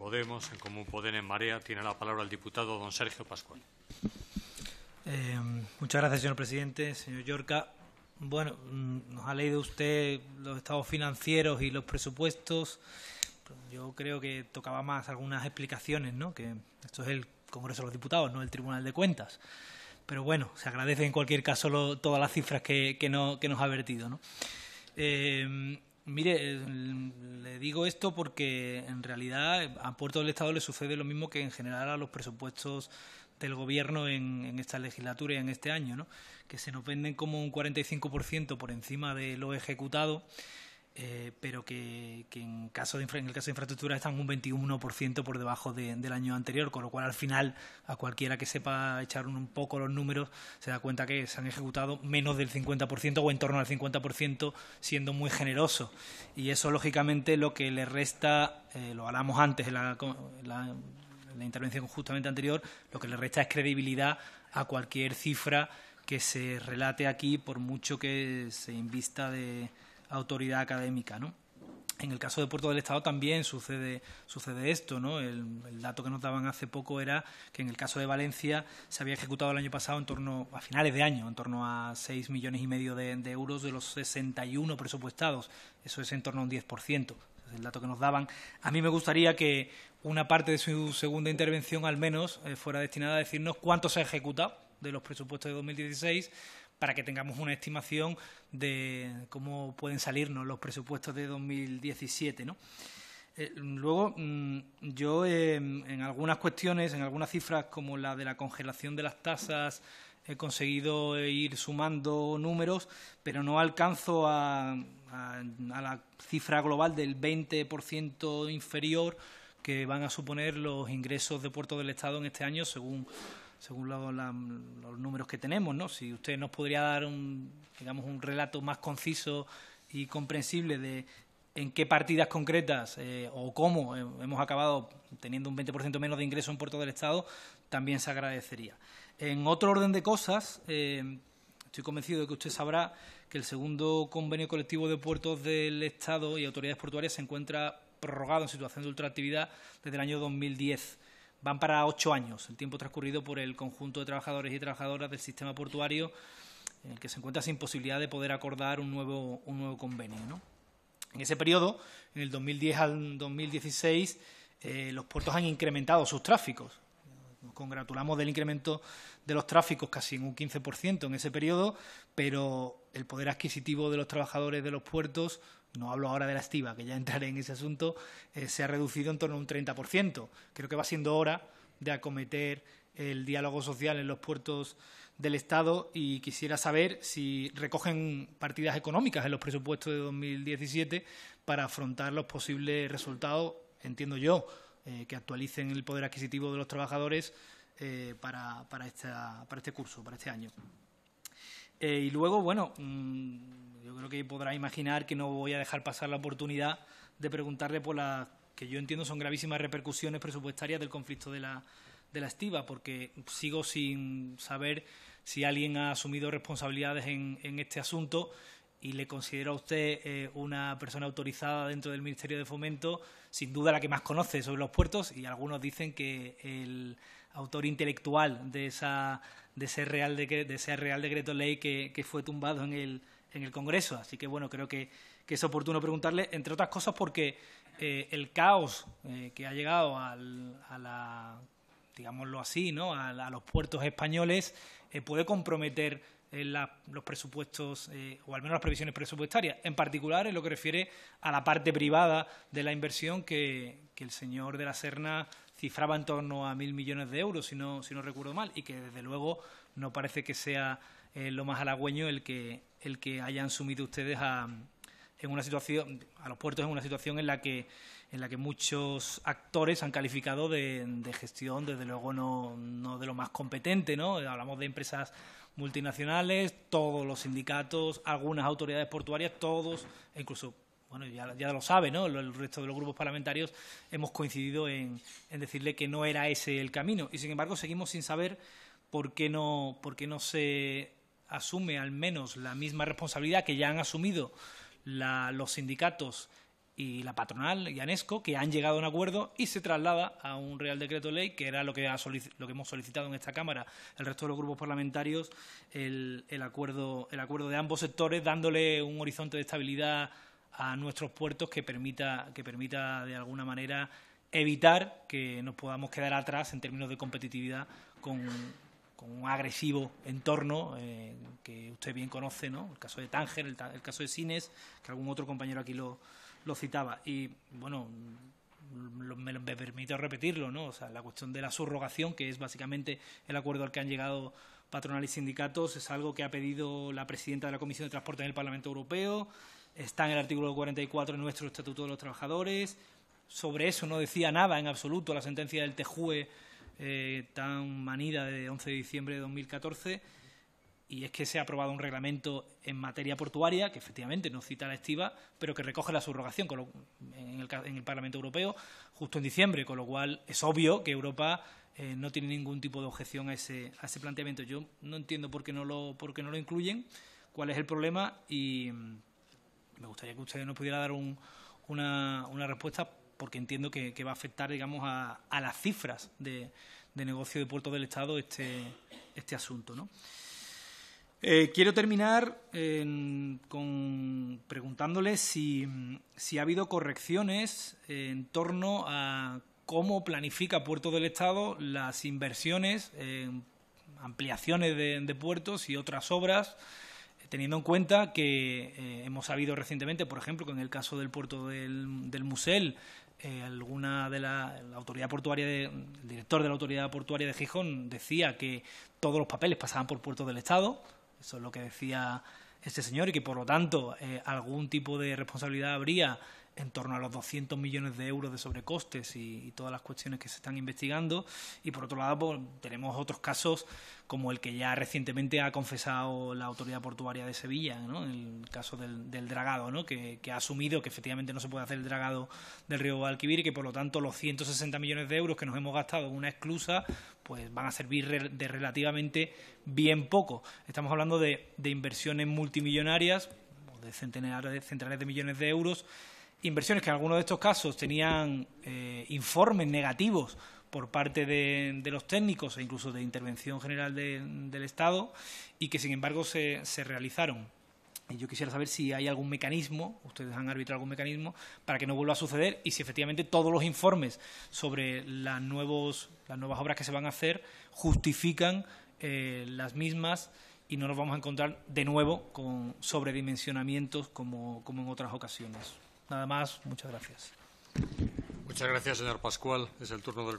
Podemos, en Común Poder, en Marea, tiene la palabra el diputado don Sergio Pascual. Eh, muchas gracias, señor presidente. Señor Yorca, bueno, mm, nos ha leído usted los estados financieros y los presupuestos. Yo creo que tocaba más algunas explicaciones, ¿no? Que esto es el Congreso de los Diputados, no el Tribunal de Cuentas. Pero bueno, se agradece en cualquier caso todas las cifras que, nos ha vertido, ¿no? Eh, Mire, eh, le digo esto porque en realidad a Puerto del Estado le sucede lo mismo que en general a los presupuestos del gobierno en, esta legislatura y en este año, ¿no? que se nos venden como un 45% por encima de lo ejecutado eh, pero que, en, caso en el caso de infraestructura están un 21% por debajo del año anterior, con lo cual al final a cualquiera que sepa echar un poco los números se da cuenta que se han ejecutado menos del 50% o en torno al 50% siendo muy generoso. Y eso lógicamente lo que le resta, eh, lo hablamos antes en en la intervención justamente anterior, lo que le resta es credibilidad a cualquier cifra que se relate aquí por mucho que se invista de autoridad académica, ¿no? En el caso de Puerto del Estado también sucede, sucede esto, ¿no? El, dato que nos daban hace poco era que en el caso de Valencia se había ejecutado el año pasado en torno, a finales de año, en torno a 6 millones y medio de, euros de los 61 presupuestados. Eso es en torno a un 10% el dato que nos daban. A mí me gustaría que una parte de su segunda intervención al menos eh, fuera destinada a decirnos cuánto se ha ejecutado de los presupuestos de 2016 para que tengamos una estimación de cómo pueden salirnos los presupuestos de 2017, ¿no? Eh, luego, mm, yo eh, en algunas cuestiones, en algunas cifras como la de la congelación de las tasas, he conseguido ir sumando números, pero no alcanzo a, la cifra global del 20% inferior que van a suponer los ingresos de Puerto del Estado en este año, según según los números que tenemos, ¿no? Si usted nos podría dar un, digamos, un relato más conciso y comprensible de en qué partidas concretas eh, o cómo hemos acabado teniendo un 20% menos de ingreso en puertos del Estado, también se agradecería. En otro orden de cosas, eh, estoy convencido de que usted sabrá que el segundo convenio colectivo de puertos del Estado y autoridades portuarias se encuentra prorrogado en situación de ultraactividad desde el año 2010 van para ocho años, el tiempo transcurrido por el conjunto de trabajadores y trabajadoras del sistema portuario, en el que se encuentra sin posibilidad de poder acordar un nuevo, un nuevo convenio. En ese periodo, en el 2010 al 2016, eh, los puertos han incrementado sus tráficos. Nos congratulamos del incremento de los tráficos casi en un 15% en ese periodo, pero el poder adquisitivo de los trabajadores de los puertos no hablo ahora de la estiva, que ya entraré en ese asunto, eh, se ha reducido en torno a un 30%. Creo que va siendo hora de acometer el diálogo social en los puertos del Estado y quisiera saber si recogen partidas económicas en los presupuestos de 2017 para afrontar los posibles resultados, entiendo yo, eh, que actualicen el poder adquisitivo de los trabajadores eh, para este curso, para este año. Eh, y luego, bueno, mm, yo creo que podrá imaginar que no voy a dejar pasar la oportunidad de preguntarle por las que yo entiendo son gravísimas repercusiones presupuestarias del conflicto de la, de la estiva, porque sigo sin saber si alguien ha asumido responsabilidades en este asunto y le considera usted eh, una persona autorizada dentro del Ministerio de Fomento, sin duda la que más conoce sobre los puertos, y algunos dicen que el autor intelectual de, esa, de, ese, Real Decreto, de Ley que, fue tumbado en el, Congreso. Así que, bueno, creo que, es oportuno preguntarle, entre otras cosas, porque eh, el caos eh, que ha llegado a la digámoslo así, ¿no? a los puertos españoles puede comprometer los presupuestos, eh, o al menos las previsiones presupuestarias, en particular en lo que refiere a la parte privada de la inversión que, el señor de la Serna cifraba en torno a mil millones de euros, si no, si no recuerdo mal, y que desde luego no parece que sea eh, lo más halagüeño el que, el que hayan sumido ustedes a, a los puertos en una situación en la que, en la que muchos actores han calificado de, gestión, desde luego no, de lo más competente, ¿no? Hablamos de empresas multinacionales, todos los sindicatos, algunas autoridades portuarias, todos, e incluso bueno, ya, lo sabe, ¿no? El resto de los grupos parlamentarios hemos coincidido en, en, decirle que no era ese el camino. Y sin embargo, seguimos sin saber por qué no, por qué no se asume al menos la misma responsabilidad que ya han asumido los sindicatos y la patronal y ANESCO, que han llegado a un acuerdo y se traslada a un Real Decreto Ley, que era lo que, lo que hemos solicitado en esta Cámara, el resto de los grupos parlamentarios, el, el, acuerdo, el acuerdo de ambos sectores, dándole un horizonte de estabilidad a nuestros puertos que permita, que permita de alguna manera evitar que nos podamos quedar atrás en términos de competitividad con, con un agresivo entorno eh, que usted bien conoce, ¿no? El caso de Tánger, el, caso de Sines, que algún otro compañero aquí lo, citaba. Y bueno, me, permito repetirlo, ¿no? O sea, la cuestión de la subrogación, que es básicamente el acuerdo al que han llegado patronales y sindicatos, es algo que ha pedido la presidenta de la Comisión de Transporte en el Parlamento Europeo, está en el artículo 44 de nuestro Estatuto de los Trabajadores. Sobre eso no decía nada en absoluto la sentencia del TEJUE eh, tan manida de 11 de diciembre de 2014, y es que se ha aprobado un reglamento en materia portuaria, que efectivamente no cita la estiva, pero que recoge la subrogación en, el, Parlamento Europeo justo en diciembre, con lo cual es obvio que Europa eh, no tiene ningún tipo de objeción a ese, ese planteamiento. Yo no entiendo por qué no lo, por no lo incluyen, cuál es el problema y mm, me gustaría que usted nos pudiera dar una respuesta porque entiendo que, va a afectar, digamos, a, las cifras de, negocio de puertos del Estado este, este asunto, eh, quiero terminar preguntándole si, si, ha habido correcciones en torno a cómo planifica Puerto del Estado las inversiones, ampliaciones de, puertos y otras obras, teniendo en cuenta que eh, hemos sabido recientemente, por ejemplo, que en el caso del puerto del, del Musel eh, alguna de la, autoridad portuaria, el director de la autoridad portuaria de Gijón decía que todos los papeles pasaban por puertos del Estado, eso es lo que decía este señor, y que por lo tanto eh, algún tipo de responsabilidad habría en torno a los 200 millones de euros de sobrecostes y, todas las cuestiones que se están investigando. Y por otro lado, pues, tenemos otros casos como el que ya recientemente ha confesado la autoridad portuaria de Sevilla, ¿no? el caso del, dragado, ¿no? que, ha asumido que efectivamente no se puede hacer el dragado del río Guadalquivir y que por lo tanto los 160 millones de euros que nos hemos gastado en una exclusa pues van a servir de relativamente bien poco. Estamos hablando de, inversiones multimillonarias, de centenares, centenares de millones de euros inversiones que en algunos de estos casos tenían eh, informes negativos por parte de, los técnicos e incluso de intervención general del Estado y que sin embargo se, realizaron. Y yo quisiera saber si hay algún mecanismo, ustedes han arbitrado algún mecanismo, para que no vuelva a suceder y si efectivamente todos los informes sobre las, nuevas obras que se van a hacer justifican eh, las mismas y no nos vamos a encontrar de nuevo con sobredimensionamientos como en otras ocasiones. Nada más, muchas gracias. Muchas gracias, señor Pascual. Es el turno del